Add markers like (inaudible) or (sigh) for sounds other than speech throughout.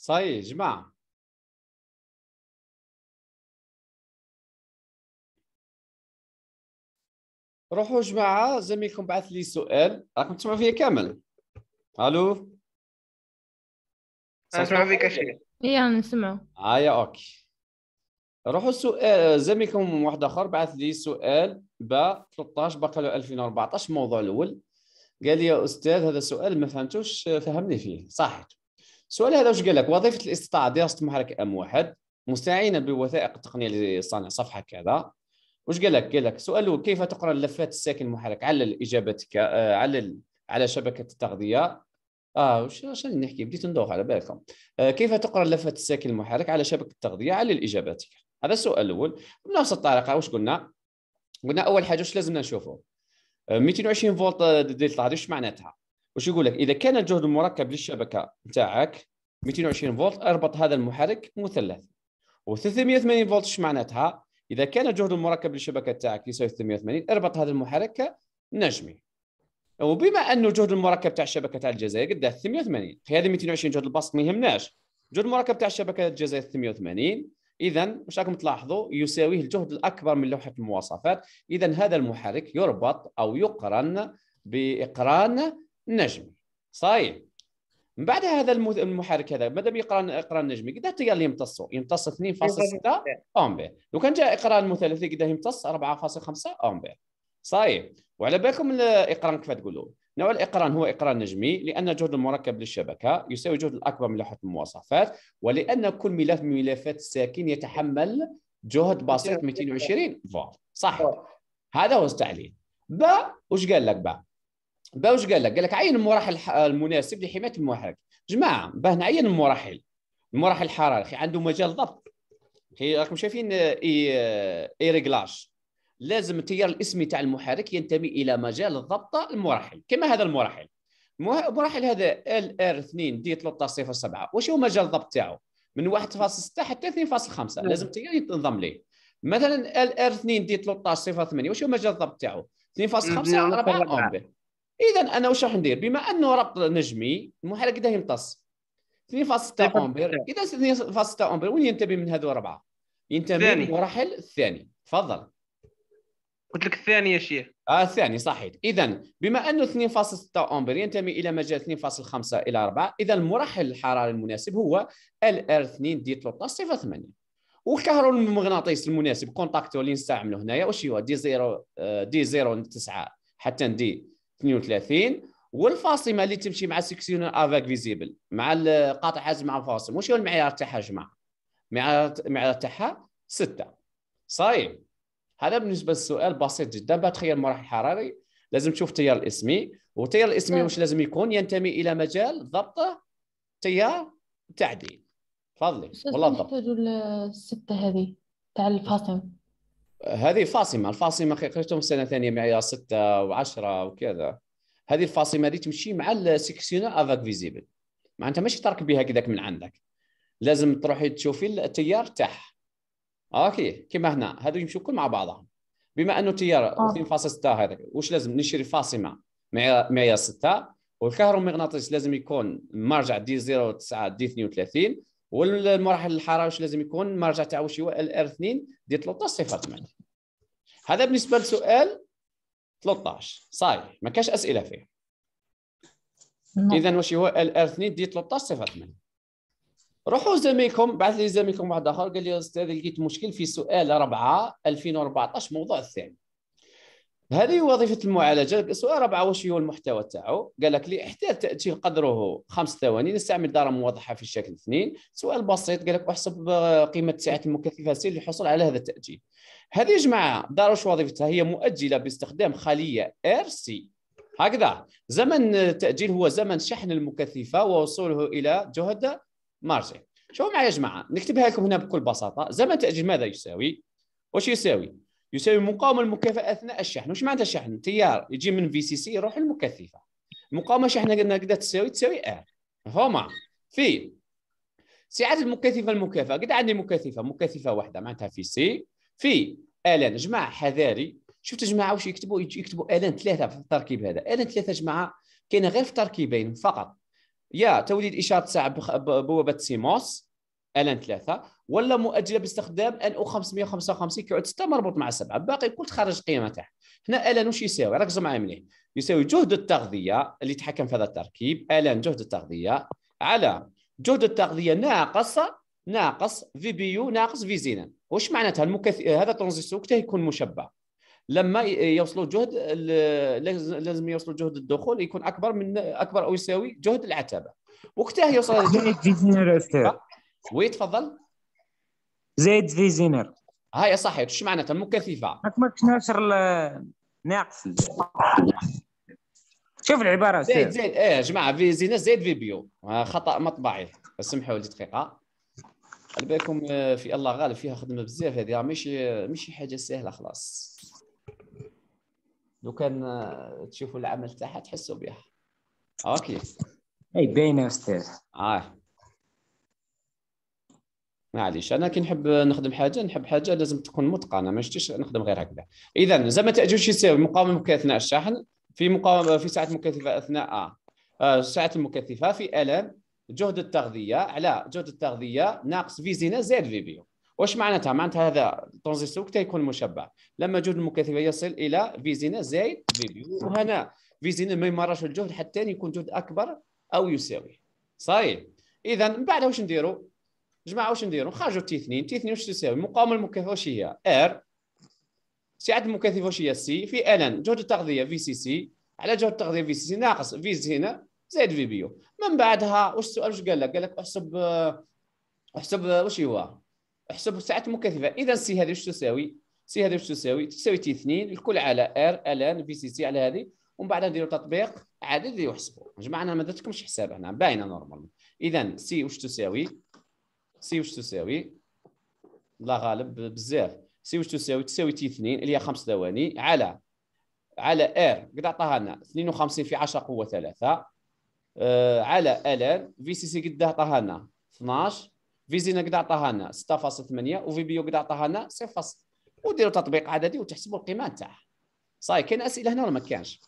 صحيح يا جماعه روحوا جماعه زميلكم بعث لي سؤال راكم تسمعوا فيا كامل الو نسمع فيك اشي اي نسمعوا آه، هيا اوكي روحوا سؤال زميلكم واحد اخر بعث لي سؤال ب 13 بقالو 2014 الموضوع الاول قال لي يا استاذ هذا سؤال ما فهمتوش فهمني فيه صحيح السؤال هذا واش قال لك وظيفه الاستطاعه دراسه محرك ام واحد مستعينه بوثائق التقنيه لصانع صفحه كذا واش قال لك قال لك سؤاله كيف تقرا اللفات الساكن المحرك علل اجابتك آه، علل على شبكه التغذيه اه واش واش نحكي بديت ندوخ على بالكم آه كيف تقرا اللفات الساكن المحرك على شبكه التغذيه علل اجابتك هذا السؤال الاول بنفس الطريقه واش قلنا قلنا اول حاجه واش لازمنا نشوفه آه، 220 فولت ديلتا هذه واش معناتها وش يقول لك اذا كان الجهد المركب للشبكه نتاعك 220 فولت اربط هذا المحرك مثلث و380 فولت ايش معناتها اذا كان الجهد المركب للشبكه تاعك يساوي 380 اربط هذا المحرك نجمي وبما انه الجهد المركب تاع الشبكه تاع الجزائر قد 380 هذه 220 جهد البسط ما يهمناش الجهد المركب تاع الشبكه الجزائر 380 اذا واش راكم تلاحظوا يساويه الجهد الاكبر من لوحه المواصفات اذا هذا المحرك يربط او يقرن باقران النجم صايب من بعد هذا المحرك هذا مادام يقرا اقرا النجمي قد حتى قال يمتص يمتص 2.6 امبير لو كان جاء اقرا المثلثي قد يمتص 4.5 امبير صايب وعلى بالكم الاقران كيف تقولوا نوع الاقران هو اقران نجمي لان الجهد المركب للشبكه يساوي الجهد الاكبر من لوحه المواصفات ولان كل ملف من ملفات الساكن يتحمل جهد بسيط 220 فولت صح هذا هو التعليل با واش قال لك با باه واش قال لك قال لك عين المراحل المناسب لحمايه المحرك جماعه باه نعين المراحل المراحل الحراري عنده مجال ضبط كي راكم شايفين آه، اي آه، اي ريغلاش. لازم التيار الاسمي تاع المحرك ينتمي الى مجال الضبط المراحل كما هذا المراحل المراحل هذا ال ار 2 دي 1307 واش هو مجال الضبط تاعو من 1.6 حتى 2.5 نعم. لازم التيار ينتظم ليه مثلا ال ار 2 دي 1308 واش هو مجال الضبط تاعو 2.5 4 امبير اذا انا واش راح ندير بما انه ربط نجمي المحرك ده إيه يمتص 2.6 امبير اذا 2.6 امبير وين ينتمي من هذو اربعه؟ ينتمي للمرحل الثاني تفضل قلت لك الثاني يا شيخ اه الثاني صحيح اذا بما انه 2.6 امبير ينتمي الى مجال 2.5 الى 4 اذا المرحل الحراري المناسب هو ال ار 2 دي 13.8 والكهرو المغناطيس المناسب كونتاكتور اللي نستعملوا هنايا واش هو دي 0 آه، دي 0 9 حتى دي 32 والفاصمه اللي تمشي مع السكسيون افاك فيزيبل مع القاطع حاجز مع الفاصم واش هو المعيار تاعها جماعه المعيار تاعها 6 صايم هذا بالنسبه للسؤال بسيط جدا بعد تخيل المراحل الحراري لازم تشوف التيار الاسمي والتيار الاسمي نعم. واش لازم يكون ينتمي الى مجال ضبطه تيار تعديل تفضلي والله الضبط السته هذه تاع الفاصم هذه الفاصمه الفاصمه خرجتهم سنه ثانيه معي سته وعشرة وكذا هذه الفاصمه هذه تمشي مع السيكسيون افاك فيزيبل معناتها ماشي ترك بها كذاك من عندك لازم تروحي تشوفي التيار تاعها اوكي كما هنا هذو يمشوا كل مع بعضهم بما انه التيار 2.6 آه. هذاك واش لازم نشري فاصمه معيار 6 والكهرومغناطيس لازم يكون مرجع دي 0 9 دي 32 والمرحله الحراره واش لازم يكون المرجع تاعو واش هو ال ار 2 دي 13 صفر 8 هذا بالنسبه لسؤال 13 صاي ما كاش اسئله فيه نعم. اذا واش هو ال ار 2 دي 13 صفر 8 روحوا زميكم بعث لي زميكم واحد اخر قال لي استاذ لقيت مشكل في سؤال 4 2014 موضوع الثاني هذه وظيفه المعالجه السؤال ربعه واش هو المحتوى تاعو قال لك لي احتاج قدره خمس ثواني نستعمل دار موضحه في الشكل اثنين سؤال بسيط قال لك احسب قيمه ساعه المكثفه للحصول على هذا التاجيل هذه يا جماعه دار واش وظيفتها هي مؤجله باستخدام خليه ار سي هكذا زمن التاجيل هو زمن شحن المكثفه ووصوله الى جهد مارجين شوفوا معي يا جماعه نكتبها لكم هنا بكل بساطه زمن تاجيل ماذا يساوي واش يساوي يساوي مقاومه المكافاه اثناء الشحن وش معناتها الشحن تيار يجي من في سي سي يروح المكثفه المقاومه شحنه قلنا قد تساوي تساوي ار هما في سعه المكثفه المكافاه قد عندي مكثفه مكثفه واحده معناتها في سي في الان جماعه حذاري شفت جماعه واش يكتبوا يكتبوا الان ثلاثه في التركيب هذا الان ثلاثه جماعه كاينه غير في تركيبين فقط يا توليد اشاره ساعه بوابه سيموس الان 3 ولا مؤجله باستخدام ان او 555 كيعود 6 مربوط مع 7 باقي كل تخرج القيمه تاعها هنا الان واش يساوي ركزوا معايا مليح إيه؟ يساوي جهد التغذيه اللي يتحكم في هذا التركيب الان جهد التغذيه على جهد التغذيه ناقص ناقص في بي يو ناقص في زينا واش معناتها المكث... هذا الترانزستور وقتها يكون مشبع لما يوصلوا جهد لازم يوصلوا جهد الدخول يكون اكبر من اكبر او يساوي جهد العتبه وقتها يوصل جهد (laughs) ويتفضل زيد في زينر هاي صحيح شو معناتها مكثفه ما ناشر ناقص شوف العباره زيد زيد ايه يا جماعه في زينر زيد في بيو آه، خطا مطبعي سمحوا لي دقيقه على بالكم آه، في الله غالب فيها خدمه بزاف هذه ماشي آه، ماشي حاجه سهله خلاص لو كان تشوفوا العمل تاعها تحسوا بها اوكي اي باينه استاذ اه معليش انا كي نحب نخدم حاجه نحب حاجه لازم تكون متقنه ما شتيش نخدم غير هكذا اذا زعما تاجوج يساوي مقاومه اثناء الشحن في مقاومه في ساعه مكثفه اثناء الساعات آه، آه، المكثفه في الم جهد التغذيه على جهد التغذيه ناقص فيزينا زائد فيبيو واش معناتها معناتها هذا الترانزستور كي يكون مشبع لما جهد المكثفه يصل الى فيزينا زائد فيبيو وهنا فيزينا ما يمارش الجهد حتى يكون جهد اكبر او يساوي صحيح اذا من بعد واش نديروا جماعه واش نديرو خرجوا تي 2 تي 2 واش تساوي المقاومه المكثفه واش هي ار سعه المكثفه واش هي سي في ان جهد التغذيه في سي سي على جهد التغذيه في سي سي ناقص في هنا زائد في بيو من بعدها واش السؤال واش قال لك قال لك احسب احسب واش هو احسب سعه المكثفه اذا سي هذه واش تساوي سي هذه واش تساوي تساوي تي 2 الكل على ار ان في سي سي على هذه ومن بعد نديروا تطبيق عدد يحسبوا جماعه انا ما درتكمش حساب هنا باينه نورمال اذا سي واش تساوي سي واش تساوي لا غالب بزاف سي واش تساوي تساوي تي 2 اللي هي 5 ثواني على على ار قد عطاها لنا 52 في 10 قوه 3 آه على ال الان في سي سي قد عطاها لنا 12 في زينا قد عطاها لنا 6.8 وفي بيو قد عطاها لنا 0. وديروا تطبيق عددي وتحسبوا القيمه نتاعها صاي كاين اسئله هنا ولا ما كانش؟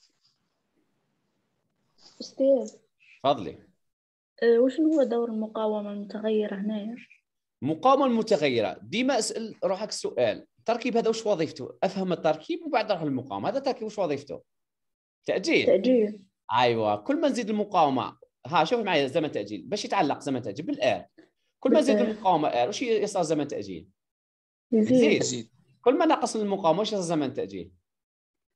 استاذ تفضلي آه، وشنو هو دور المقاومة المتغيرة هنا؟ المقاومة المتغيرة ديما اسأل روحك السؤال التركيب هذا وش وظيفته؟ افهم التركيب وبعد نروح للمقاومة هذا التركيب وش وظيفته؟ تأجيل تأجيل ايوه كل ما نزيد المقاومة ها شوف معي زمن تأجيل باش يتعلق زمن تأجيل بالآن كل ما نزيد المقاومة آل آه، وش يصير زمن تأجيل؟ يزيد. يزيد كل ما نقص المقاومة وش يصير زمن تأجيل؟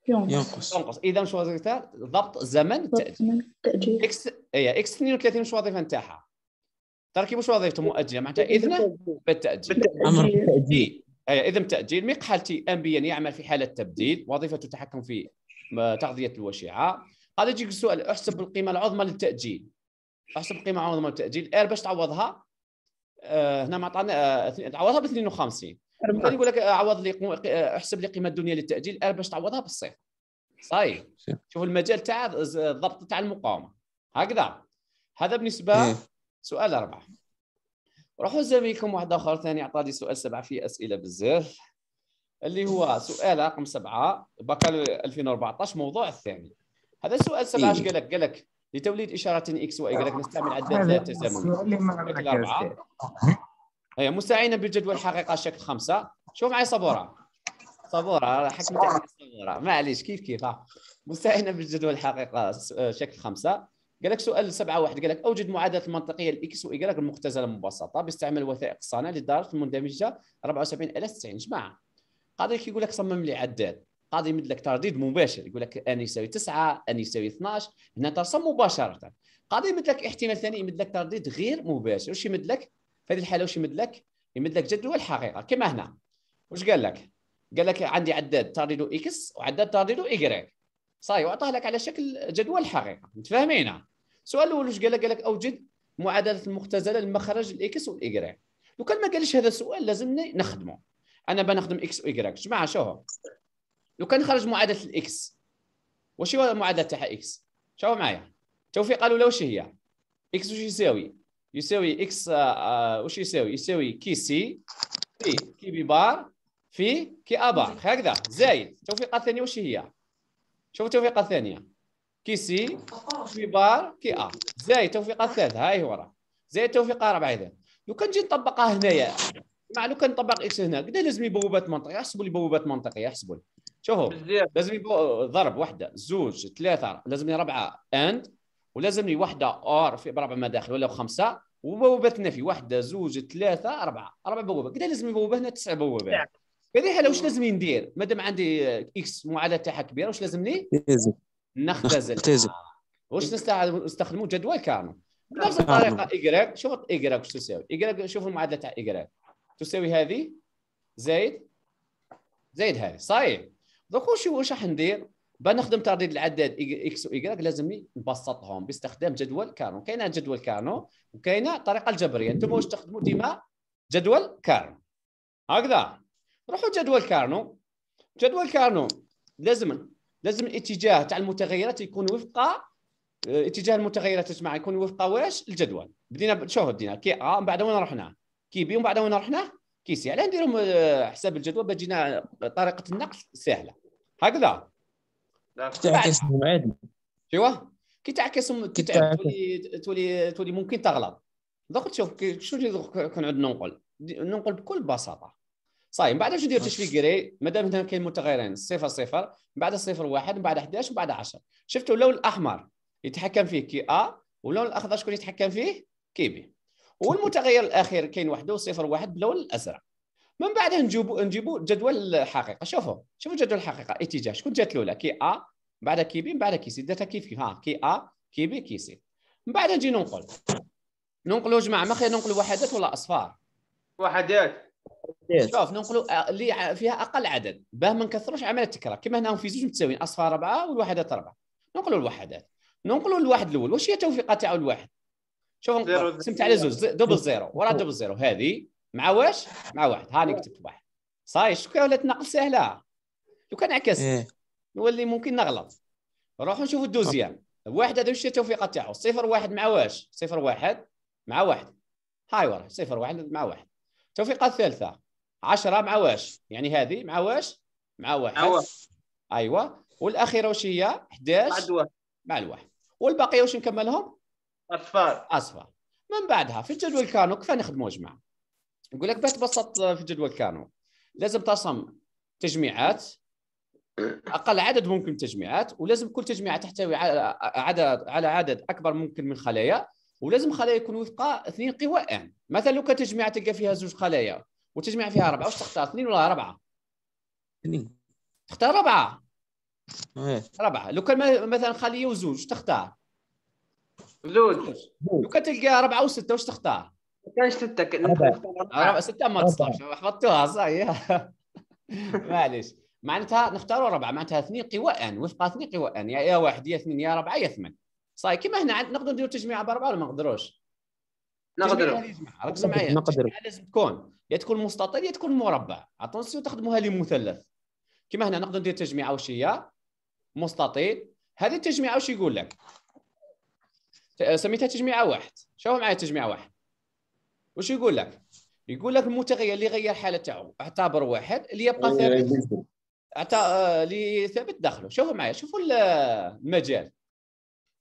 ينقص ينقص اذا شو وظيفته؟ ضبط زمن تأجيل. اي اكس 32 مش وظيفه نتاعها تركي مش وظيفته مؤجله معناتها اذن بالتاجيل امر بالتاجيل اي اذن تاجيل مقحلتي انبيا يعمل في حاله تبديل وظيفته تحكم في تغذيه الوشيعه هذا يجيك السؤال احسب القيمه العظمى للتاجيل احسب القيمه العظمى للتاجيل اير باش تعوضها إيه، هنا ما عطانا آه، تعوضها ب 52 يقول لك آه، عوض لي آه، احسب لي قيمه الدنيا للتاجيل اير باش تعوضها بالصفر صحيح شوف المجال تاع الضبط تاع المقاومه هكذا هذا بالنسبه إيه. سؤال اربعه روحوا زميلكم واحد اخر ثاني عطى سؤال سبعه فيه اسئله بزاف اللي هو سؤال رقم سبعه بكالو 2014 موضوع الثاني هذا سؤال سبعه اش إيه. قال لك؟ قال لك لتوليد اشاره اكس واي قال لك نستعمل عداد ذات تزامن هي مستعينه بجدول الحقيقه شكل خمسه شوف معي صبوره صبوره حكمت على صبوره معليش كيف كيف مستعينه بالجدول الحقيقه شكل خمسه قال لك سؤال 7 واحد قال لك اوجد معادله المنطقيه لاكس واي لك المختزله المبسطه باستعمال وثائق الصانع للدائره المندمجه 74 إلى 90 جماعه قاضي يقول لك صمم لي عداد قاضي يمد لك ترديد مباشر يقول لك ان يساوي 9 ان يساوي 12 هنا ترسم مباشره قاضي يمد لك احتمال ثاني يمد لك ترديد غير مباشر واش يمد لك في هذه الحاله واش يمد لك يمد لك جدول الحقيقه كما هنا واش قال لك قال لك عندي عداد ترديده اكس وعداد ترديده إيكغيك صاي وعطاه لك على شكل جدول حقيقه متفاهمين السؤال الاول واش قال لك قال لك اوجد معادله المختزله لمخرج الاكس والاي لو كان ما قالش هذا السؤال لازمني نخدمه انا بنخدم اكس وايكغيك جماعه شوفوا لو كان خرج معادله الاكس واش هي المعادله تاعها اكس شوفوا معايا توفيق قالوا له واش هي اكس واش يساوي يساوي اكس آه، آه، واش يساوي يساوي كي سي في كي بي بار في كي ا بار هكذا زايد توفيق الثاني واش هي شوف التوفيقه الثانيه كي سي في بار كي ا زائد التوفيقه الثالثه هاي هو راه زائد التوفيقه الرابعه اذا لو كان نجي نطبقها هنايا مع لو كان نطبق اكس هنا قد لازم بوابات منطقيه احسبوا لي بوابات منطقيه احسبوا لي شوفوا لازم يبو ضرب واحده زوج ثلاثه لازمني ربعه اند ولازمني واحده اور في بربع مداخل ولا خمسه وبوابات نفي واحده زوج ثلاثه اربعه اربع بوابات كذا لازم بوابه هنا تسع بوابات بعدين هلا واش لازمني ندير مادام عندي اكس معادله تاعها كبيره واش لازمني؟ نختزل نختزل آه. واش نستخدموا جدول كانون نعم. بنفس الطريقه ايكغيك شوف ايكغيك واش تساوي ايكغيك شوف المعادله تاع ايكغيك تساوي هذه زائد زائد هذه صحيح دوك واش واش راح ندير بنخدم ترديد العداد اكس وايكغيك لازمني نبسطهم باستخدام جدول كانون كاينه جدول كانون وكاينه الطريقه الجبريه انتم واش تخدموا ديما جدول كارن هكذا روحوا جدول كارنو جدول كارنو لازم لازم الاتجاه تاع المتغيرات يكون وفق آه، اتجاه المتغيرات اسمع يكون وفق واش الجدول بدينا شوف بدينا كي ا آه، من بعد وين رحنا كي بي ومن بعد وين رحنا كي سي علاه نديرهم آه، حساب الجدول باش تجينا طريقه النقل سهله هكذا نعم. كي تعكسهم عادي ايوا كي تعكسهم كي تولي تولي تولي ممكن تغلط دوك تشوف شنو كون عندنا نقول ننقل بكل بساطه صاي من بعد واش ندير آه. تشفيكري مادام هنا كاين متغيرين صفر صفر من بعد صفر واحد من بعد 11 من بعد 10 شفتوا اللون الاحمر يتحكم فيه كي ا واللون الاخضر شكون يتحكم فيه كي بي والمتغير الاخير كاين وحده صفر واحد باللون الازرق من بعد نجيبوا نجيبوا جدول الحقيقه شوفوا شوفوا جدول الحقيقه اتجاه شكون جات الاولى كي ا من بعد كي بي من بعد كي سي درتها كيف كيف ها كي ا كي بي كي سي من بعد نجي ننقل ننقلوا جماعه ما خير ننقلوا وحدات ولا اصفار وحدات شوف ننقلوا آه، اللي فيها اقل عدد باه ما نكثروش عمل التكرار كما هنا في زوج متساويين اصفار اربعه والوحدات اربعه ننقلوا الوحدات ننقلوا الواحد الاول واش هي التوفيقه تاعو الواحد شوف قسمت على زوج دبل زيرو ورا دبل زيرو هذه مع واش مع واحد هاني كتبت واحد صاي شكون ولات نقل سهله لو كان عكس إيه. نولي ممكن نغلط نروحوا نشوفوا الدوزيام واحد هذا واش التوفيقه تاعو صفر واحد مع واش صفر واحد مع واحد هاي ورا صفر واحد مع واحد التوفيقه الثالثه 10 مع واش يعني هذه مع واش مع واحد ايوه والاخيره واش هي 11 مع الواحد والباقيه واش نكملهم اصفار اصفار من بعدها في الجدول كانو كيف نخدموا جمع نقول لك باش تبسط في الجدول كانو لازم تصم تجميعات اقل عدد ممكن من التجميعات ولازم كل تجميعه تحتوي على عدد على عدد اكبر ممكن من خلايا ولازم خلايا يكون وفق اثنين قوائم مثلا لو كانت تجميعه تلقى فيها زوج خلايا وتجمع فيها اربعه واش تختار اثنين ولا اربعه؟ اثنين تختار اربعه ايه اربعه لو كان مثلا خليه وزوج واش تختار؟ زوج لو كان تلقى اربعه وسته واش تختار؟ ما سته سته ما 19 حفظتوها صحيح (laughs) معليش معناتها نختاروا ربعه معناتها اثنين ان وفق اثنين ان يا واحد يا اثنين يا ربعه يا ثمان صاي كيما هنا عندنا نقدروا نديروا تجميع باربعه ولا ما نقدروش نقدروا معايا نقدر لازم تكون يا تكون مستطيل يا تكون مربع اتونسيون تخدموها لي مثلث كما هنا نقدر ندير تجميعه واش هي مستطيل هذه التجميعه واش يقول لك آه، سميتها تجميعه واحد شوفوا معايا تجميعه واحد واش يقول لك يقول لك المتغير اللي غير حاله تاعو اعتبر واحد اللي يبقى إيه، ثابت إيه، آه، اللي ثابت داخله شوفوا معايا شوفوا المجال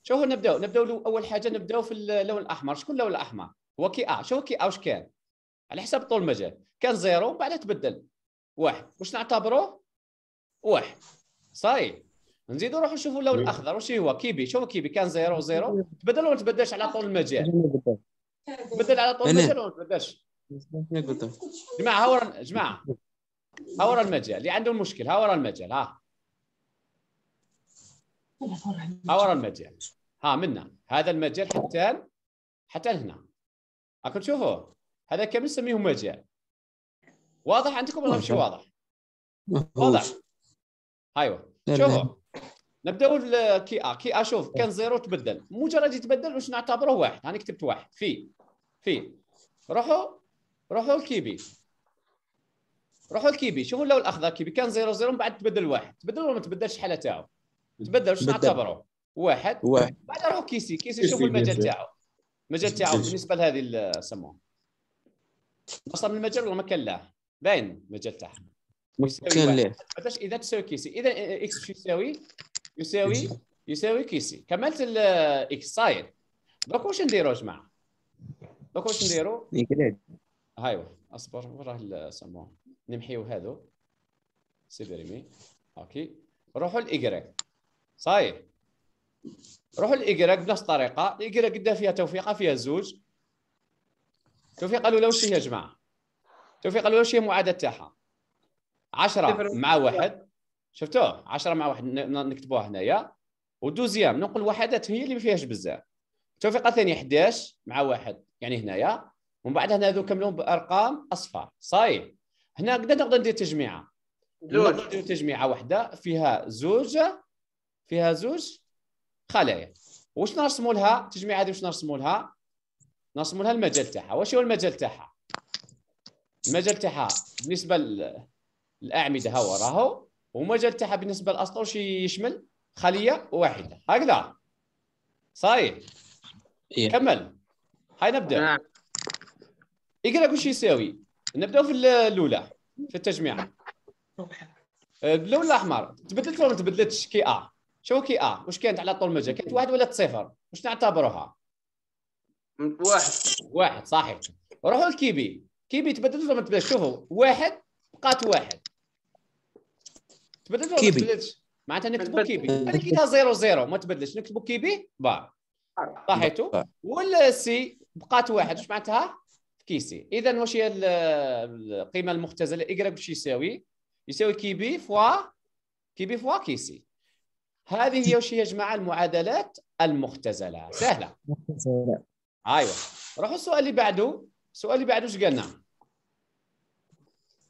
شوفوا نبداو نبداو اول حاجه نبداو في اللون الاحمر شكون اللون الاحمر هو كي ا آه، شوف كي ا آه، واش كان على حساب طول المجال كان زيرو بعدها تبدل واحد واش نعتبروه واحد صاي نزيدو نروحو نشوفو اللون الاخضر واش هو كيبي شوفوا كيبي كان زيرو زيرو تبدل ولا تبدلش على طول المجال تبدل على طول المجال ولا تبدلش جماعه ها راه جماعه ها راه المجال اللي عنده مشكل ها راه المجال ها ها راه المجال ها منا هذا المجال حتى حتى هنا اكو تشوفوا هذا كم نسميه مجال واضح عندكم ولا مش واضح؟ واضح ايوه شوفوا نبداو كي ا آه، كي ا آه، شوف كان زيرو تبدل مجرد يتبدل واش نعتبره واحد انا يعني كتبت واحد في في روحوا روحوا الكي بي روحوا الكي بي شوفوا اللون الاخضر كي بي كان زيرو زيرو من بعد تبدل واحد تبدل ولا ما تبدلش الحاله تاعو تبدل واش نعتبره واحد واحد بعد روحوا كيسي كيسي شوفوا المجال تاعو المجال تاعو بالنسبه لهذه سموها اصلا من المجال ولا ما كان له باين المجال تاعها مكان له اذا تساوي كيسي اذا اكس شو يساوي يساوي يساوي كيسي كملت الاكس صاير دوك واش نديرو يا جماعه دوك واش نديرو هايوا اصبر وراه سموه نمحيو هذو سيبرمي اوكي روحوا لايكغيك صاير روحوا الايكراك بنفس الطريقه الايكراك قدها فيها توفيقه فيها زوج التوفيقه الاولى واش هي يا جماعه التوفيقه الاولى واش هي المعادله تاعها 10 مع واحد شفتوه 10 مع واحد نكتبوها هنايا ودوزيام نقول وحدات هي اللي ما فيهاش بزاف التوفيقه الثانيه 11 مع واحد يعني هنايا ومن بعد هنا هذو كملهم بارقام اصفر صاي؟ هنا قد نقدر ندير تجميعه نقدر ندير تجميعه واحده فيها زوج فيها زوج خلايا واش نرسموا لها التجميعه هذه واش نرسموا لها نرسموا لها المجال تاعها واش هو المجال تاعها المجال تاعها بالنسبه للاعمده ها هو راهو والمجال تاعها بالنسبه للاسطر واش يشمل خليه واحده هكذا صحيح إيه. كمل هاي نبدا نعم. اقرا واش يساوي نبداو في الاولى في التجميع أه، اللون الاحمر تبدلت ولا ما تبدلتش كي ا شوكي اه واش كانت على طول المجا كانت واحد ولا صفر واش نعتبروها واحد واحد صحيح روحوا لكيبي كيبي تبدلت ولا ما تبدلتش شوفوا واحد بقات واحد تبدلت ولا ما تبدلتش معناتها نكتبوا كيبي انا لقيتها زيرو زيرو ما تبدلش نكتبوا كيبي با صحيتو ولا سي بقات واحد واش معناتها كيسي اذا واش هي القيمه المختزله اي باش يساوي يساوي كيبي فوا كيبي فوا كيسي هذه هي وش يا جماعه المعادلات المختزله سهله ايوه روحوا السؤال اللي بعده السؤال اللي بعده ايش قالنا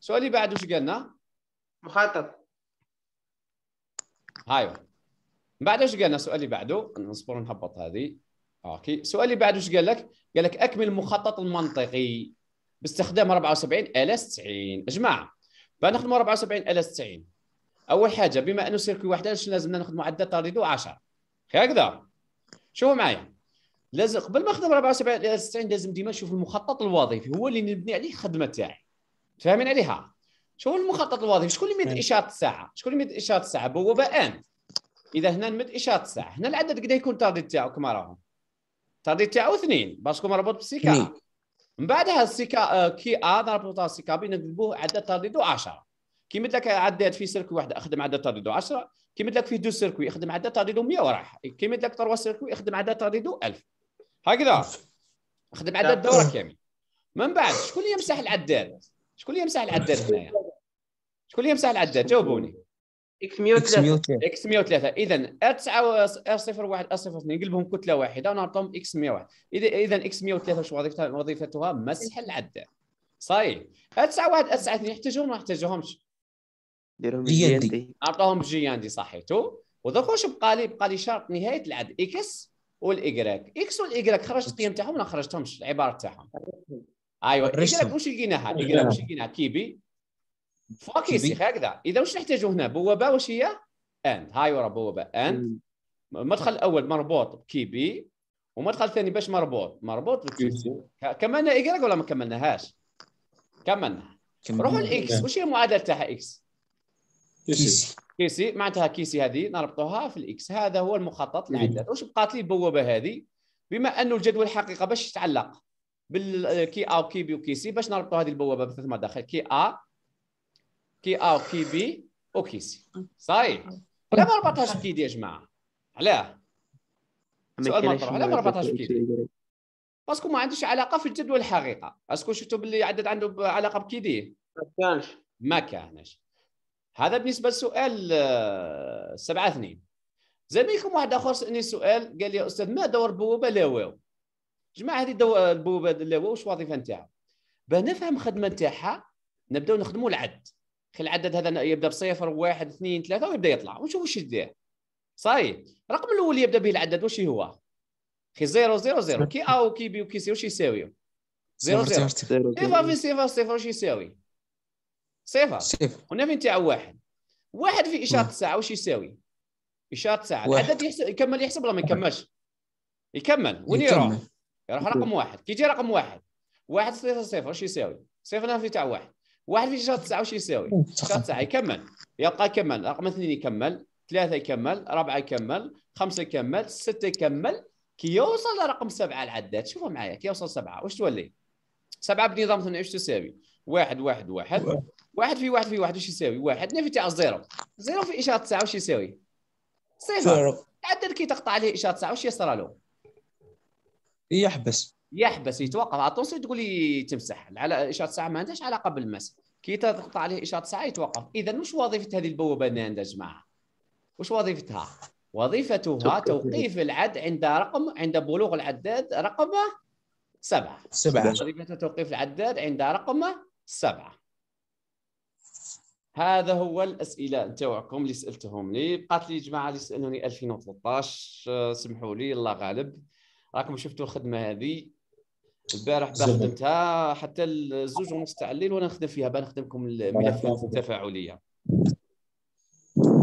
السؤال اللي بعده ايش قالنا مخطط ايوه بعد ايش قالنا السؤال اللي بعده نصبر نهبط هذه اوكي السؤال اللي بعده ايش قال لك قال لك اكمل المخطط المنطقي باستخدام 74 الى 90 يا جماعه فنخدموا 74 الى 90 اول حاجه بما انه سيركوي واحد اش لازم ناخذ معدل طريده 10 هكذا شوفوا معايا لازم قبل ما نخدم 74 الى 90 لازم ديما نشوف المخطط الوظيفي هو اللي نبني عليه الخدمه تاعي فاهمين عليها شوفوا المخطط الوظيفي شكون اللي مد اشاره الساعه شكون اللي مد اشاره الساعه بوابه ان اذا هنا نمد اشاره الساعه هنا العدد قد يكون التارجت تاعو كما راهم التارجت تاعو اثنين باسكو مربوط بالسيكا من بعدها السيكا آه، كي ا ضربوا سيكا بي نقلبوه عدد تارجتو 10 كي مد لك عداد في سيركوي واحد اخدم عداد طردو 10 كي مد لك في دو سيركوي اخدم عداد طردو 100 وراح كي مد لك تروا سيركوي اخدم عداد طردو 1000 هكذا اخدم عداد دوره كامل من بعد شكون اللي يمسح العداد شكون اللي يمسح العداد هنايا شكون اللي يمسح العداد جاوبوني اكس 103 اكس 103 اذا ار 9 ار 01 ار 02 نقلبهم كتله واحده ونعطيهم اكس 101 اذا اذا اكس 103 شو وظيفتها وظيفتها مسح العداد صحيح ار 9 ار يحتاجهم ما نحتاجهمش ديرهم جي ان دي اعطوهم جي ان دي صحيتو ودوك واش بقى لي بقى لي شرط نهايه العد اكس والاكراك اكس والاكراك خرجت القيم تاعهم ولا خرجتهمش العباره تاعهم ايوا الايكغيك واش لقيناها واش لقيناها كيبي فاكيسي هكذا اذا واش نحتاجو هنا بوابه واش هي اند هاي ورا بوابه اند المدخل الاول مربوط بكي بي ومدخل الثاني باش مربوط مربوط بالكيو كملنا ايكغيك ولا ما كملناهاش كملنا روحوا لاكس واش هي المعادله تاعها اكس كيسي كيسي معناتها كيسي هذه نربطوها في الاكس هذا هو المخطط اللي عندنا واش بقات لي البوابه هذه بما انه الجدول الحقيقه باش يتعلق بالكي ا وكي بي وكي سي باش نربطوا هذه البوابه بثلاث مداخل كي ا كي ا وكي بي وكي سي صحيح علاه ما ربطهاش بكيدي يا جماعه علاه سؤال مطروح علاه ما ربطهاش بكيدي؟ باسكو ما عندوش علاقه في الجدول الحقيقه اسكو شفتوا باللي عدد عنده علاقه بكيدي؟ ما كانش ما كانش هذا بالنسبه للسؤال آه، سبعة اثنين زميلكم واحد اخر سالني سؤال قال لي يا استاذ ما دور البوابه لاواو جماعه هذه دو البوابه آه، لاواو واش الوظيفه نتاعها باه نفهم الخدمه نتاعها نبداو نخدموا العد خلي العدد هذا يبدا بصفر واحد اثنين ثلاثه ويبدا يطلع ونشوف واش يدير صاي الرقم الاول يبدا به العدد واش هو خي زيرو زيرو زيرو كي ا وكي بي وكي سي واش يساوي زيرو زيرو صفر صفر إيه، صفر واش يساوي صفر صفر هنا فين تاع واحد واحد في اشاره نعم. الساعه واش يساوي اشاره الساعه العدد يحسب يكمل يحسب ولا ما يكملش يكمل وين يروح يروح رقم واحد كي يجي رقم واحد واحد صفر صفر واش يساوي صفر في تاع واحد واحد في اشاره الساعه واش يساوي اشاره الساعه يكمل يبقى يكمل رقم اثنين يكمل ثلاثه يكمل اربعه يكمل خمسه يكمل سته يكمل كي يوصل لرقم سبعه العداد شوفوا معايا كي يوصل سبعه واش تولي سبعه بنظام ثنائي واش تساوي واحد واحد واحد واحد في واحد في واحد واش يساوي واحد نافي تاع زيرو زيرو في اشاره تسعه واش يساوي صفر تعدد كي تقطع عليه اشاره تسعه واش يصرى له يحبس يحبس يتوقف اتونسيون تقول لي تمسح على اشاره تسعه ما عندهاش علاقه بالمسح كي تقطع عليه اشاره تسعه يتوقف اذا واش وظيفه هذه البوابه هنا يا جماعه واش وظيفتها وظيفتها توقيف العد عند رقم عند بلوغ العداد رقم سبعة سبعة وظيفتها توقيف العداد عند رقم سبعة هذا هو الاسئله نتاعكم اللي سالتهم لي بقات لي جماعه اللي سالوني 2013 آه، سمحوا لي الله غالب راكم شفتوا الخدمه هذه البارح خدمتها حتى الزوج ونص تاع الليل وانا نخدم فيها نخدمكم الملفات التفاعليه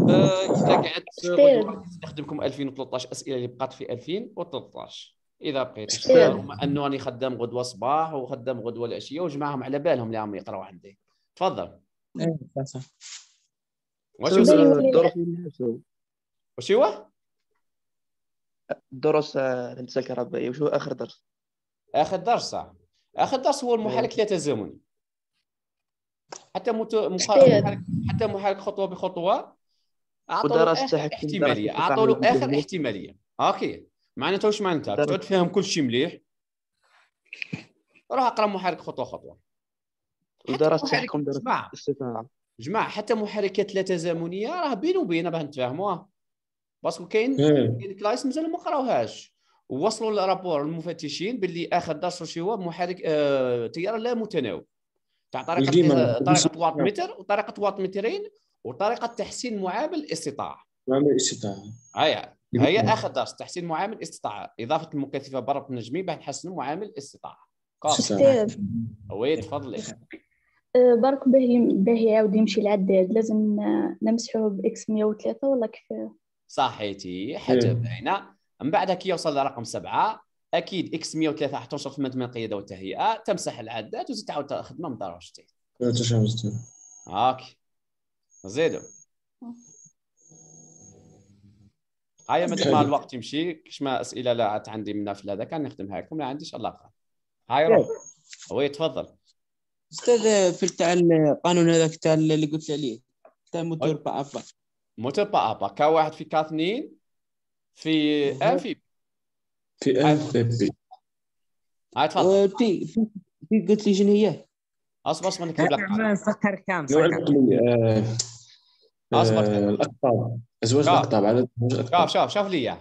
آه، اذا قعدت نخدمكم 2013 اسئله اللي بقات في 2013 اذا بقيت انه راني خدام غدوه صباح وخدام غدوه العشيه وجماعهم على بالهم اللي راهم يقراو عندي تفضل ايه صح واش هو واش هو الدروس الهندسه الكهربائيه واش هو اخر درس اخر درس صح اخر درس هو المحرك ثلاثه أيوة. تزامني حتى مت... محرك حتى محرك خطوه بخطوه اعطوا عطوا احتماليه اعطوا له اخر احتماليه اوكي معناتها واش معناتها تفهم كل شيء مليح روح اقرا محرك خطوه خطوه وزاره تحكم دارت استثناء جماعة حتى محركات لا تزامنيه راه بين وبين راه نتفاهموها باسكو كاين إيه. كاين كلايس مازال ما قراوهاش ووصلوا للرابور المفتشين باللي اخر دار شي هو محرك آه تيار لا متناوب تاع طريقه آه، طريقه واط متر وطريقه واط مترين وطريقه تحسين معامل الاستطاعه معامل الاستطاعه هيا هي اخر درس تحسين معامل الاستطاعه اضافه المكثفه برق النجمي باش نحسن معامل الاستطاعه استاذ وي تفضلي برك باه باه يعاود يمشي للعداد لازم آه، نمسحوه باكس 103 ولا كيف صحيتي حاجه باينه من بعد كي يوصل لرقم سبعه اكيد اكس 103 راح تنشر في المنظمه القياده والتهيئه تمسح العداد وزيد تعاود الخدمه من دار وشتي هاك هاي مثل ما الوقت يمشي كش ما اسئله لا عندي منها في هذا كان نخدمها لكم لا عندي ان شاء الله هاي روح وي تفضل استاذ في تاع القانون هذاك تاع اللي قلت لي عليه تاع موتور با ابا موتور با ابا كا واحد في كا في ان في في ان في بي عاد تفضل أه، في في قلت لي شنو هي اصبر اصبر نكتب لك سكر كام سكر اصبر أه، الاقطاب ازواج الاقطاب على شوف شوف شوف لي اياه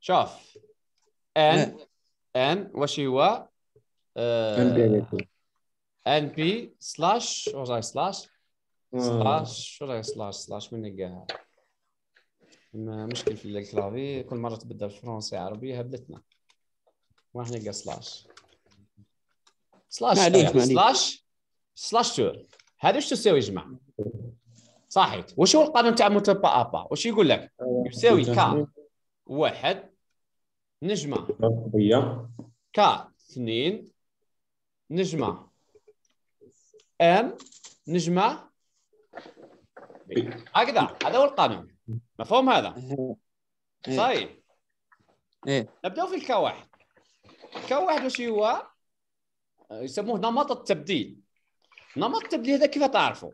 شوف ان أه. ان واش هو؟ NP slash was I slash سلاش راي سلاش سلاش من كاع مشكل في الكلافي كل مره تبدل فرونسي عربي هبلتنا راح نلقى سلاش سلاش سلاش سلاش تور هذا واش تساوي جماعه صحيت واش هو القانون تاع متبا ابا واش يقول لك يساوي كا أه، أه. واحد نجمه كا أه، اثنين نجمه ام نجمع بي هكذا هذا هو القانون مفهوم هذا طيب إيه؟ نبداو في الكا واحد الكا واحد واش هو يسموه نمط التبديل نمط التبديل هذا كيف تعرفه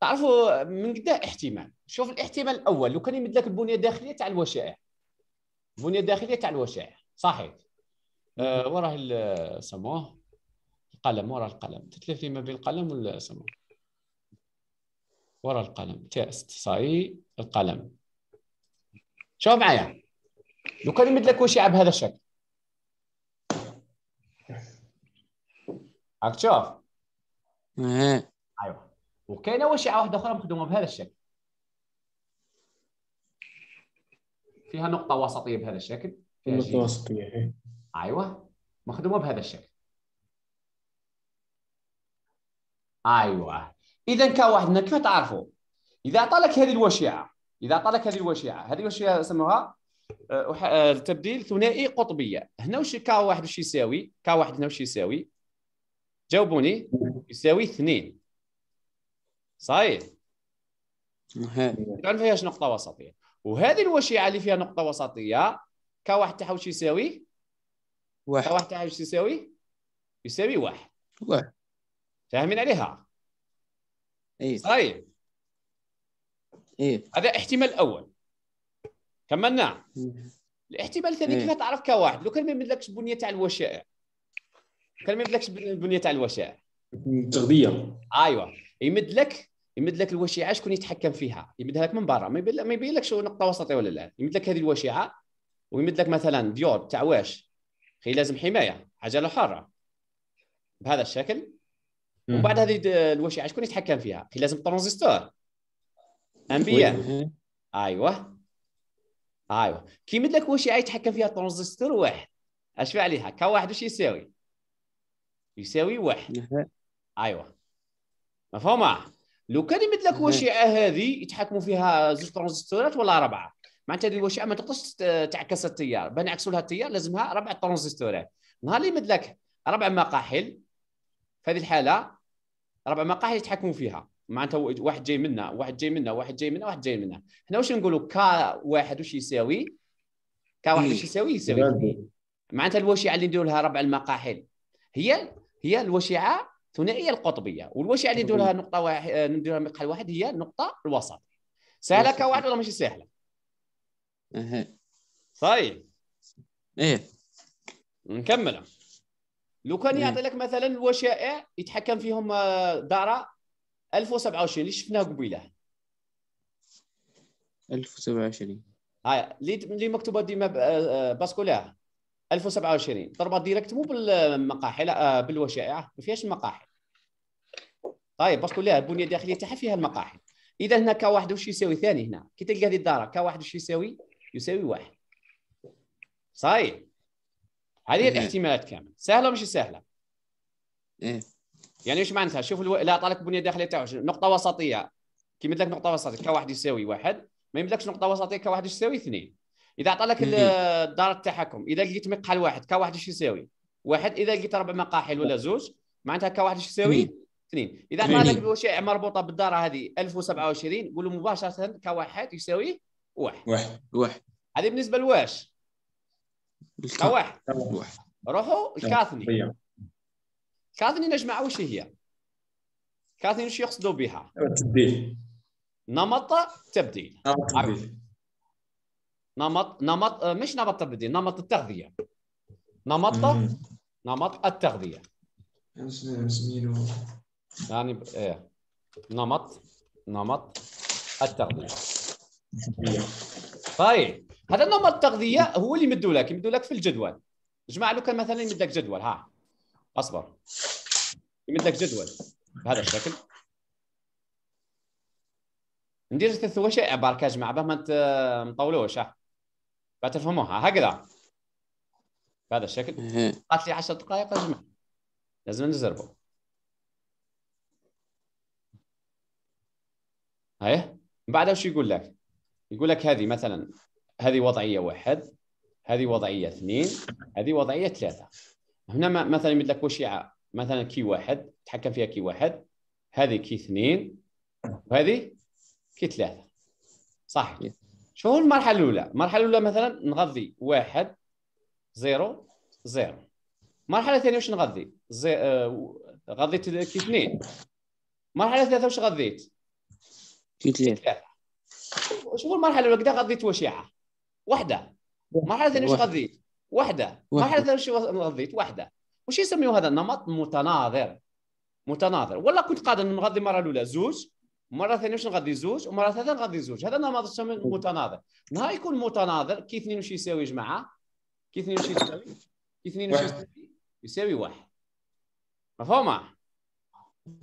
تعرفوا من قد احتمال شوف الاحتمال الاول لو كان يمد لك البنيه الداخليه تاع الوشائع البنيه الداخليه تاع الوشائع صحيح آه وراه سموه القلم وراء القلم تتلفي ما بين القلم ولا سمو وراء القلم تيست صاي القلم شوف معايا لو كان يمد لك وشيعة بهذا الشكل هاك تشوف إيه. ايوه وكاينه وشيعة واحدة أخرى مخدومة بهذا الشكل فيها نقطة وسطية بهذا الشكل نقطة وسطية إيه. ايوه مخدومة بهذا الشكل ايوه اذا كيف تعرفوا اذا أعطاك هذه الوشيعه اذا أعطاك هذه الوشيعه هذه الوشيعه اسمها آه، آه، التبديل ثنائي قطبيه هنا وش كا واحد وش يساوي كا واحد هنا وش يساوي جاوبوني يساوي اثنين صحيح كان فيهاش نقطه وسطيه وهذه الوشيعه اللي فيها نقطه وسطيه كا واحد تاعها وش يساوي واحد كا واحد تاعها وش يساوي يساوي واحد واحد فاهمين عليها اي طيب ايه هذا احتمال اول كملنا نعم. إيه. الاحتمال الثاني إيه؟ كيف تعرف كواحد لو كان ما يمدلكش بنيه تاع الوشائع كان ما يمدلكش بنيه تاع الوشائع التغذيه ايوه يمد لك الوشيعه شكون يتحكم فيها يمدها لك من برا ما يبين ما نقطه وسطيه ولا لا يمد لك هذه الوشيعه ويمد لك مثلا ديور تاع واش خي لازم حمايه عجله حاره بهذا الشكل ومن بعد هذه الوشيعه شكون يتحكم فيها؟ كي لازم ترانزستور انبياء ايوه ايوه كي مد لك وشيعه يتحكم فيها ترانزستور واحد اش عليها كا واحد واش يساوي؟ يساوي واحد ايوه مفهومه لو كان يمد لك وشيعه هذه يتحكموا فيها زوج ترانزستورات ولا اربعه معناتها هذه الوشيعه ما تقدرش تعكس التيار بان لها التيار لازمها ربع ترانزستورات نهار اللي يمد لك ربع مقاحل في هذه الحاله ربع مقاهي يتحكموا فيها معناتها واحد جاي منا واحد جاي منا واحد جاي منا واحد جاي منا حنا واش نقولوا كا واحد واش يساوي كا واحد واش يساوي يساوي معناتها الوشيعه اللي نديروا لها ربع المقاحل هي هي الوشيعه ثنائيه القطبيه والوشيعه اللي نديروا لها نقطه واحد نديروا آه، لها مقحل واحد هي النقطه الوسط سهله كا واحد ولا ماشي سهله؟ اها صحيح طيب. ايه نكمل لو كان يعطي لك مثلا الوشائع يتحكم فيهم آه، دارا 1027 اللي شفناه قبيله 1027 هاي اللي مكتوبه ديما آه، آه، باسكولا 1027 ضربه ديريكت مو بالمقاحل بالوشائع ما فيهاش المقاحل طيب باسكولا البنيه الداخليه تاعها فيها المقاحل اذا هنا كواحد واش يساوي ثاني هنا كي تلقى هذه الداره كواحد واش يساوي يساوي واحد صحيح هذه إيه. الاحتمالات كامل سهله مش سهله ايه يعني ايش معناتها شوف الو... لا طالك بنيه داخليه تاعو نقطه وسطيه كي لك نقطه وسطيه كواحد يساوي واحد ما يمدلكش نقطه وسطيه كواحد يساوي اثنين اذا عطى لك إيه. التحكم اذا لقيت مقحل واحد كواحد ايش يساوي واحد اذا لقيت ربع مقاحل ولا إيه. زوج معناتها كواحد ايش يساوي اثنين اذا عطى لك مربوطه بالدار هذه 1027 قولوا مباشره كواحد يساوي واحد واحد واحد هذه بالنسبه لواش واحد روحوا الكاثني الكاثني نجمع واش هي الكاثني واش يقصدوا بها التبديل أه، نمط تبديل نمط نمط أه، مش نمط تبديل نمط التغذيه نمط نمط التغذيه يعني ايه نمط نمط التغذيه طيب هذا نمط التغذيه هو اللي يمدوا لك يمدوا لك في الجدول جماعه لو كان مثلا يمد لك جدول ها اصبر يمد لك جدول بهذا الشكل ندير ثلاث وشيء برك يا جماعه ما نطولوش ها تفهموها هكذا بهذا الشكل إيه. قالت لي 10 دقائق يا جماعه لازم نزربوا هاي من بعد وش يقول لك؟ يقول لك هذه مثلا هذه وضعيه واحد هذه وضعيه اثنين هذه وضعيه ثلاثه هنا مثلا يمد لك وشيعه مثلا كي واحد تحكم فيها كي واحد هذه كي اثنين وهذه كي ثلاثه صح شو المرحله الاولى المرحله الاولى مثلا نغذي واحد زيرو زيرو المرحله الثانيه واش نغذي زي... آه... غذيت كي اثنين المرحله الثالثه واش غذيت كي ثلاثه شو المرحله الاولى كدا غذيت وشيعه وحده ما حدثني وش غذيت وحده ما حدثني وش غذيت وحده وش يسميو هذا النمط متناظر متناظر ولا كنت قادر نغذي مره الاولى زوج مره ثانيه واش نغذي زوج ومره ثالثه نغذي زوج هذا نمط متناظر نهار يكون متناظر كي اثنين واش يساوي جماعه كي اثنين واش يساوي كي اثنين واش يساوي يساوي واحد مفهومه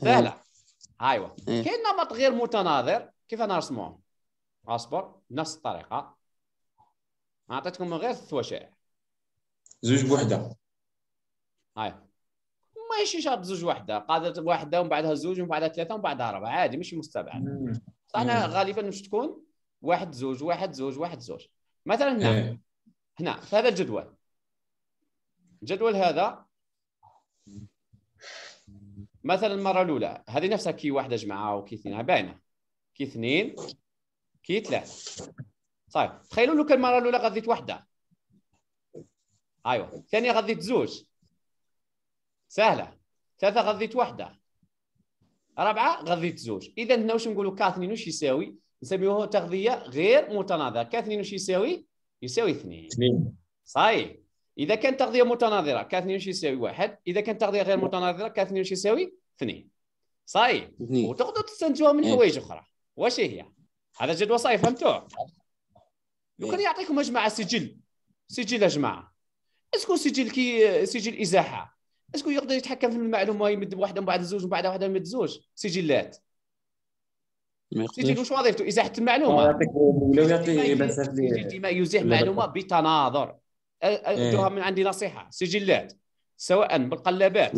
سهله ايوا إيه. كاين نمط غير متناظر كيف نرسموه اصبر نفس الطريقه اعطيتكم غير الثواشع زوج بوحده هاي ماشي شرط زوج وحده قادر وحده ومن بعدها زوج ومن بعدها ثلاثه ومن بعدها اربعه عادي ماشي مستبعد بصح انا غالبا باش تكون واحد زوج واحد زوج واحد زوج مثلا هنا إيه. هنا في هذا الجدول الجدول هذا مثلا المره الاولى هذه نفسها كي واحده جماعه وكي اثنين باينه كي اثنين كي ثلاثه صافي طيب، تخيلوا لو كان المره الاولى غذيت وحده ايوا الثانيه غذيت زوج سهله ثلاثه غذيت وحده رابعه غذيت زوج اذا هنا واش نقولوا اثنين واش يساوي نسميوه تغذيه غير متناظره اثنين واش يساوي يساوي اثنين صحيح اذا كانت تغذيه متناظره ك2 واش يساوي واحد اذا كانت تغذيه غير متناظره ك2 واش يساوي اثنين صحيح وتقدروا تستنتجوها من إيه. حوايج اخرى واش هي هذا جدول صحيح فهمتوه لو كان إيه. يعطيكم يا جماعه سجل سجل يا جماعه اسكو سجل كي سجل ازاحه اسكو يقدر يتحكم في المعلومه يمد واحده من بعد زوج من بعد واحده يمد زوج سجلات سجل واش وظيفته ازاحه المعلومه يعطيك ما يزيح معلومه بتناظر إيه. ادوها من عندي نصيحه سجلات سواء بالقلابات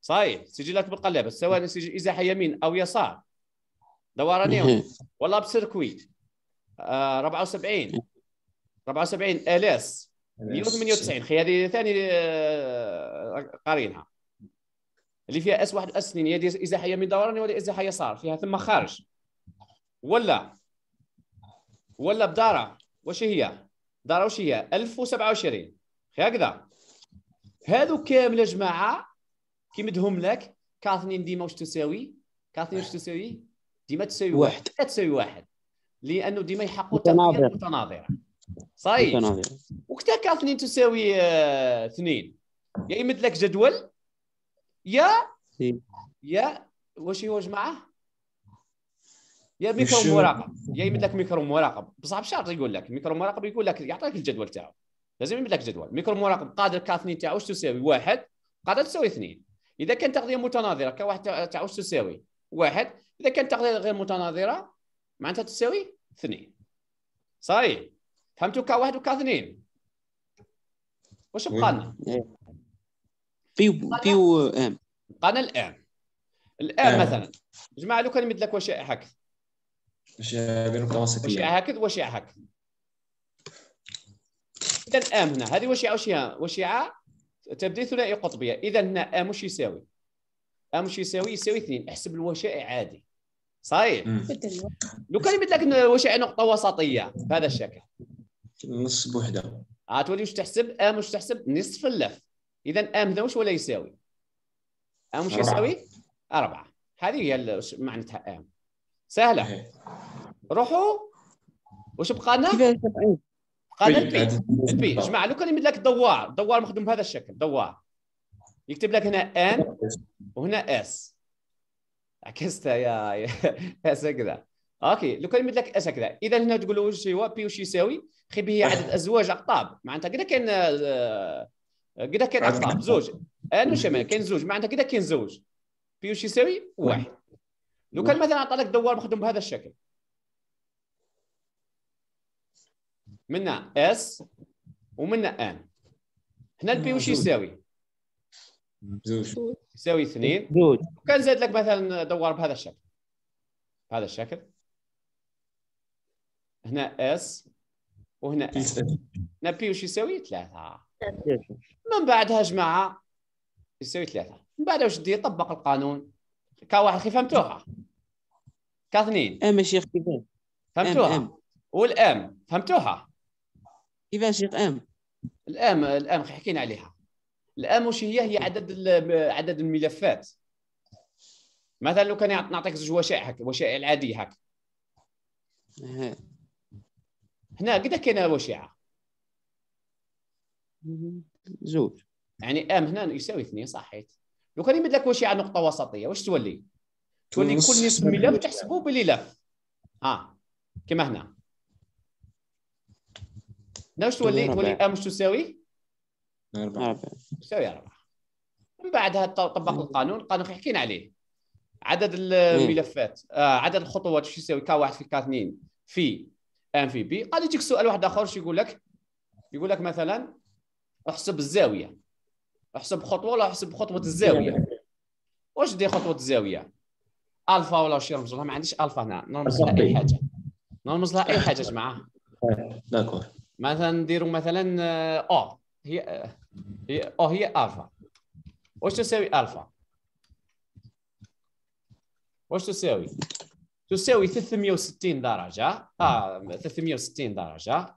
صحيح سجلات بالقلابات سواء سجل ازاحه يمين او يسار دورانيهم ولا بسيركوي 74 74 الاس 198 خي هذه ثاني آه، قارينها اللي فيها اس واحد اس اثنين هي ازاحيه من دوراني ولا ازاحيه يسار فيها ثم خارج ولا ولا بداره واش هي داره واش هي 1027 هكذا هذو كامل يا جماعه كي مدهم لك كاثنين ديما واش تساوي كاثنين واش تساوي ديما تساوي واحد تساوي واحد لانه ديما يحقوا تقنيات متناظره صحيح وقتها كاثنين تساوي آه، اثنين يا يمد لك جدول يا يا واش هو جماعه يا ميكرو مراقب يا يمد لك ميكرو مراقب بصح بشرط يقول لك ميكرو مراقب يقول لك يعطيك الجدول تاعو لازم يمد لك جدول ميكرو مراقب قادر كاثنين تاعو تساوي واحد قادر تساوي اثنين اذا كان تغذيه متناظره كواحد تاعو تساوي واحد اذا كان تغذيه غير متناظره معناتها تساوي اثنين صحيح فهمتوا كا واحد وكا اثنين واش بقى لنا؟ بيو بيو ام آه. لنا الام الام آه. مثلا جماعه لو كان نمد لك وشائع هكذا وشائع هكذا وشائع هكذا اذا ام هنا هذه وشيعه وشيعه وشيعه تبديل ثنائي قطبيه اذا هنا ام واش يساوي؟ ام واش يساوي؟ يساوي اثنين احسب الوشائع عادي صحيح لو كان يمد لك هي يعني نقطه وسطيه بهذا الشكل نص بوحده آه، تولي واش تحسب ام آه، واش تحسب نصف اللف اذا ام آه، هنا واش ولا يساوي ام واش يساوي أربعة هذه هي معناتها ام سهله إيه. روحوا واش بقى لنا بقى لنا البي البي جماعه لو كان يمد لك دوار دوار مخدوم بهذا الشكل دوار يكتب لك هنا ان إيه. وهنا اس عكستها يا هكذا (laughs) اوكي لو كان لك اس هكذا اذا هنا تقول واش هو بي واش يساوي خي به (laughs) عدد ازواج اقطاب معناتها كذا كان كذا آه، كان اقطاب زوج انا آه، شمال كان زوج معناتها كذا كان زوج بي واش يساوي واحد لو كان مثلا عطى لك دوار مخدوم بهذا الشكل منا اس ومنا ان هنا البي واش يساوي بزوج يساوي اثنين زوج وكان زاد لك مثلا دور بهذا الشكل بهذا الشكل هنا اس وهنا اس هنا بي وش يساوي ثلاثة من بعدها جماعة يساوي ثلاثة من بعدها واش دير طبق القانون كا واحد خي فهمتوها كا اثنين ام شيخ كيفاش فهمتوها أم. والام فهمتوها كيفاش شيخ ام الام الام حكينا عليها واش هي هي عدد عدد الملفات مثلا لو كان نعطيك زوج وشائع هكا وشائع العادي هكا إيه. هنا قد إيه كاينه الوشيعه زوج يعني ام هنا يساوي اثنين صحيت لو كان يمد لك وشيعه نقطه وسطيه واش تولي؟ تولي كل نصف ملف تحسبه بالالف اه كما هنا هنا واش تولي؟ تولي ام واش تساوي؟ أربعة يساوي أربعة من بعدها طبق القانون القانون حكينا عليه عدد الملفات آه عدد الخطوات شو يساوي كا واحد في كا اثنين في ام في بي قال يجيك سؤال واحد اخر شو يقول لك يقول لك مثلا احسب الزاويه احسب خطوه ولا احسب خطوه الزاويه واش دي خطوه الزاويه الفا ولا شي رمز لها ما عنديش الفا هنا نرمز لها اي حاجه نرمز لها اي حاجه جماعه داكور (laughs) مثلا نديروا مثلا او آه، هي هي او آه، هي الفا وش تساوي الفا؟ وش تساوي؟ تساوي 360 درجة اه 360 درجة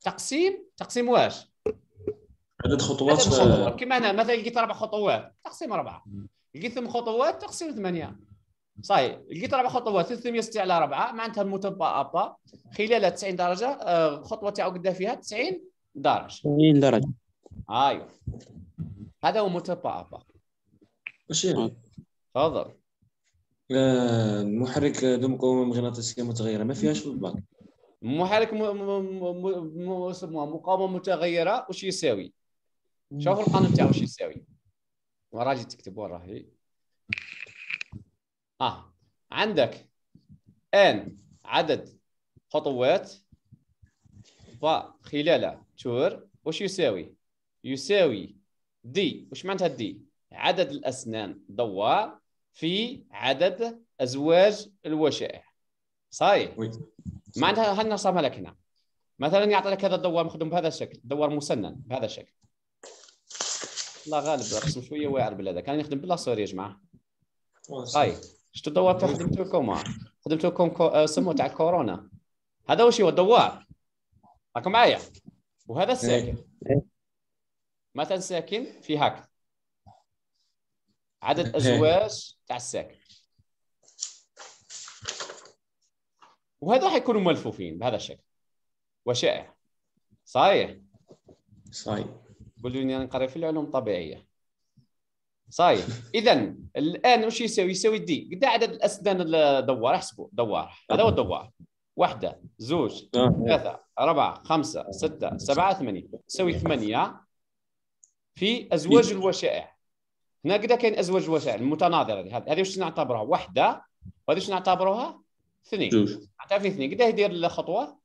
تقسيم تقسيم واش؟ عدد خطوات عدد خطوات آه، كما هنا مثلا لقيت اربع خطوات تقسيم اربعة لقيت ثم خطوات تقسيم ثمانية صحيح لقيت اربع خطوات 360 على اربعه معناتها المتبقى ابا خلال 90 درجة الخطوة آه، تاعو قد فيها 90 درجه 80 درجه ايوه هذا هو متبابا بشير تفضل آه، المحرك ذو مقاومه مغناطيسيه متغيره ما فيهاش في الباك محرك مقاومه متغيره وش يساوي شوف القانون تاعو وش يساوي وراجي تكتب وراهي اه عندك ان عدد خطوات 3 خلال تور واش يساوي يساوي دي واش معناتها دي عدد الاسنان ضوار في عدد ازواج الوشائع صحيح معناتها هل نرسمها لك هنا مثلا يعطي لك هذا الدوار مخدوم بهذا الشكل دوار مسنن بهذا الشكل الله غالب رسم شويه واعر كان يخدم بلا باللاصور يا جماعه هاي شتو الدوار تاع خدمت خدمتو كوم آه، سمو تاع كورونا هذا واش هو الدوار راك معايا وهذا إيه. الساكن إيه. مثلا ساكن في هكذا عدد إيه. ازواج تاع الساكن وهذا راح يكونوا ملفوفين بهذا الشكل وشائع صحيح صحيح قولوا نقرا في العلوم الطبيعيه صحيح (laughs) اذا الان واش يساوي يساوي دي قد عدد الاسنان الدوار احسبوا دوار هذا هو الدوار واحده زوج آه، ثلاثه أربعة خمسة ستة سبعة ثمانية تساوي ثمانية في أزواج الوشائع هنا كده كاين أزواج الوشائع المتناظرة هذه هذه واش نعتبرها وحدة وهذه واش نعتبرها اثنين نعتبر اثنين كده يدير الخطوة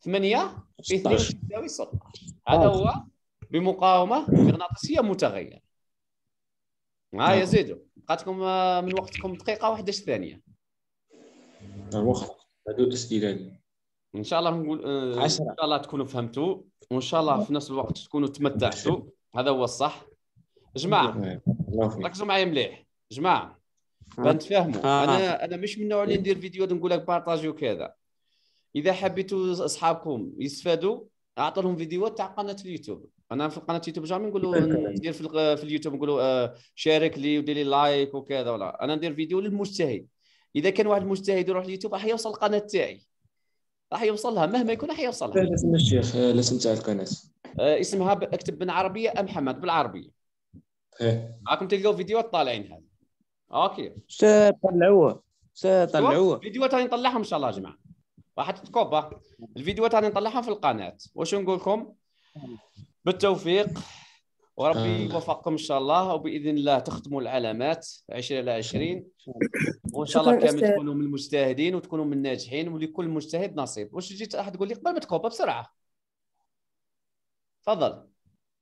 ثمانية في اثنين تساوي 16 هذا هو بمقاومة مغناطيسية متغيرة ها يا زيدو بقاتكم آه، من وقتكم دقيقه واحدة ثانية الوقت هذو تسجيلات ان شاء الله نقول آه، ان شاء الله تكونوا فهمتوا وان شاء الله في نفس الوقت تكونوا تمتعتوا هذا هو الصح جماعه ركزوا معايا مليح جماعه بنتفاهموا آه،, آه. انا انا مش من النوع اللي ندير فيديوهات نقول لك بارطاجي وكذا اذا حبيتوا اصحابكم يستفادوا اعطوا لهم فيديوهات تاع قناه اليوتيوب انا في قناه اليوتيوب جامي نقولوا ندير في, في اليوتيوب نقولوا آه، شارك لي ودير لي لايك وكذا ولا انا ندير فيديو للمجتهد اذا كان واحد مجتهد يروح اليوتيوب راح يوصل القناه تاعي راح يوصلها مهما يكون راح يوصلها اسم الشيخ الاسم آه، تاع القناه آه، اسمها اكتب بالعربيه ام محمد بالعربيه ايه راكم تلقاو فيديوهات طالعين هذا اوكي طلعوه طلعوه فيديوهات راني نطلعهم ان شاء الله يا جماعه راح تتكوبا الفيديوهات راني نطلعها في القناه واش نقول لكم آه. بالتوفيق وربي آه. يوفقكم ان شاء الله وباذن الله تختموا العلامات 20 على 20 وان شاء الله كامل تكونوا من المجتهدين وتكونوا من الناجحين ولكل مجتهد نصيب واش جيت احد تقول لي قبل ما تكوبا بسرعه تفضل